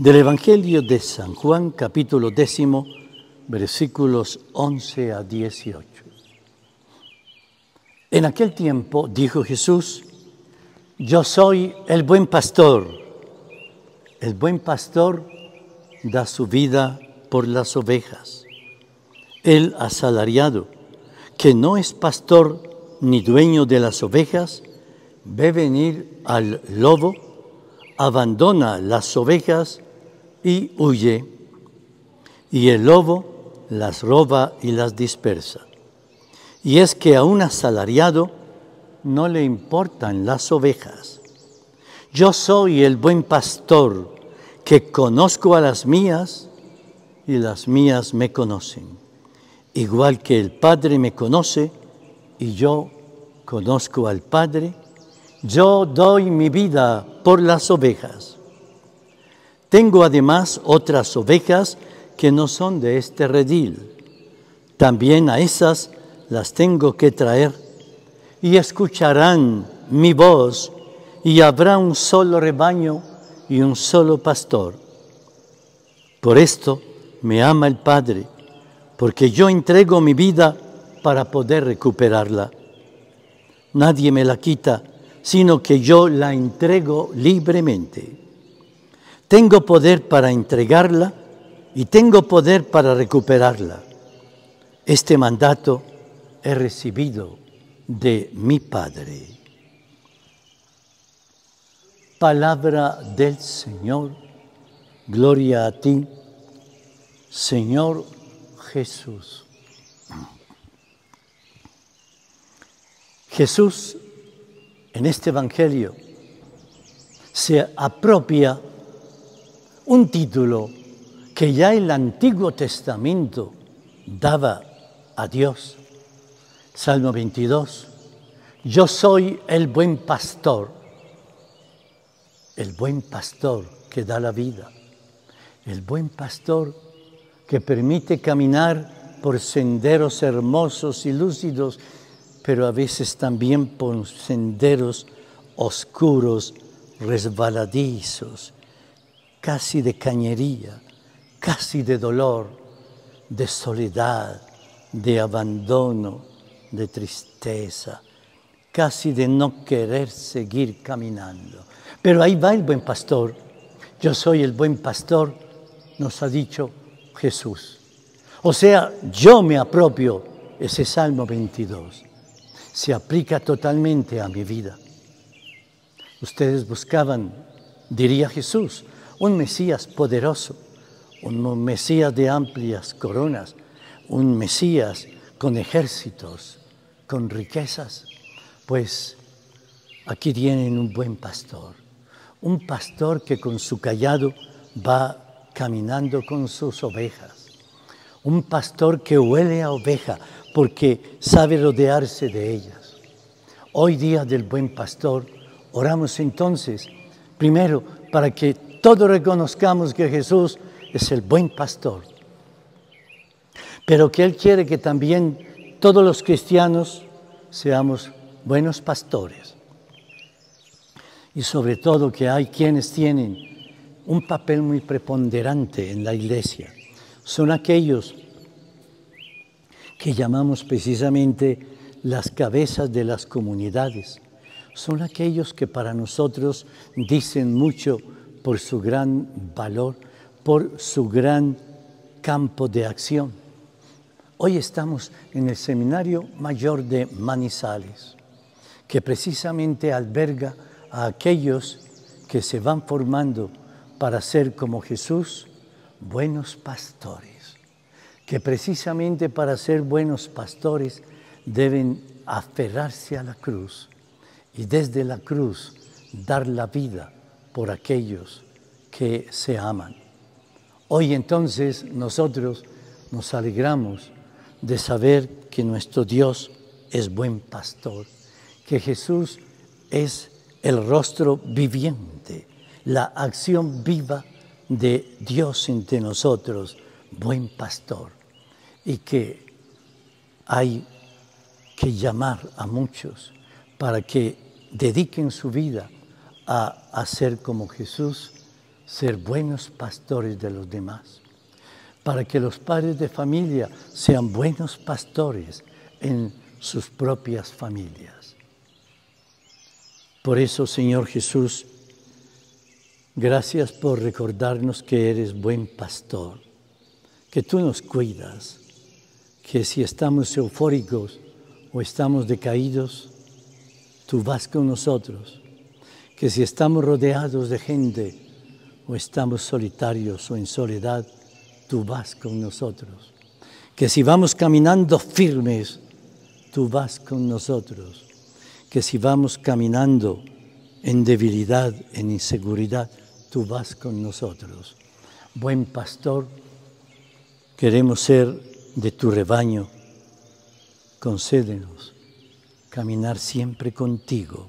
Del Evangelio de San Juan, capítulo décimo, versículos 11 a 18. En aquel tiempo dijo Jesús, yo soy el buen pastor. El buen pastor da su vida por las ovejas. El asalariado, que no es pastor ni dueño de las ovejas, ve venir al lobo, abandona las ovejas y huye, y el lobo las roba y las dispersa. Y es que a un asalariado no le importan las ovejas. Yo soy el buen pastor que conozco a las mías y las mías me conocen, igual que el Padre me conoce y yo conozco al Padre, yo doy mi vida por las ovejas. Tengo además otras ovejas que no son de este redil. También a esas las tengo que traer y escucharán mi voz y habrá un solo rebaño y un solo pastor. Por esto me ama el Padre, porque yo entrego mi vida para poder recuperarla. Nadie me la quita, sino que yo la entrego libremente. Tengo poder para entregarla y tengo poder para recuperarla. Este mandato he recibido de mi Padre. Palabra del Señor, gloria a ti, Señor Jesús. Jesús en este Evangelio se apropia un título que ya el Antiguo Testamento daba a Dios. Salmo 22. Yo soy el buen pastor. El buen pastor que da la vida. El buen pastor que permite caminar por senderos hermosos y lúcidos, pero a veces también por senderos oscuros, resbaladizos casi de cañería, casi de dolor, de soledad, de abandono, de tristeza, casi de no querer seguir caminando. Pero ahí va el buen pastor. Yo soy el buen pastor, nos ha dicho Jesús. O sea, yo me apropio ese Salmo 22. Se aplica totalmente a mi vida. Ustedes buscaban, diría Jesús, un Mesías poderoso, un Mesías de amplias coronas, un Mesías con ejércitos, con riquezas. Pues aquí tienen un buen pastor, un pastor que con su callado va caminando con sus ovejas, un pastor que huele a oveja porque sabe rodearse de ellas. Hoy día del buen pastor, oramos entonces, primero, para que todos reconozcamos que Jesús es el buen pastor, pero que Él quiere que también todos los cristianos seamos buenos pastores. Y sobre todo que hay quienes tienen un papel muy preponderante en la iglesia. Son aquellos que llamamos precisamente las cabezas de las comunidades. Son aquellos que para nosotros dicen mucho por su gran valor, por su gran campo de acción. Hoy estamos en el Seminario Mayor de Manizales, que precisamente alberga a aquellos que se van formando para ser como Jesús, buenos pastores, que precisamente para ser buenos pastores deben aferrarse a la cruz y desde la cruz dar la vida por aquellos que se aman. Hoy entonces nosotros nos alegramos de saber que nuestro Dios es buen pastor, que Jesús es el rostro viviente, la acción viva de Dios entre nosotros, buen pastor, y que hay que llamar a muchos para que dediquen su vida a, hacer como Jesús, ser buenos pastores de los demás. Para que los padres de familia sean buenos pastores en sus propias familias. Por eso, Señor Jesús, gracias por recordarnos que eres buen pastor, que tú nos cuidas, que si estamos eufóricos o estamos decaídos, tú vas con nosotros que si estamos rodeados de gente o estamos solitarios o en soledad, tú vas con nosotros. Que si vamos caminando firmes, tú vas con nosotros. Que si vamos caminando en debilidad, en inseguridad, tú vas con nosotros. Buen pastor, queremos ser de tu rebaño. Concédenos caminar siempre contigo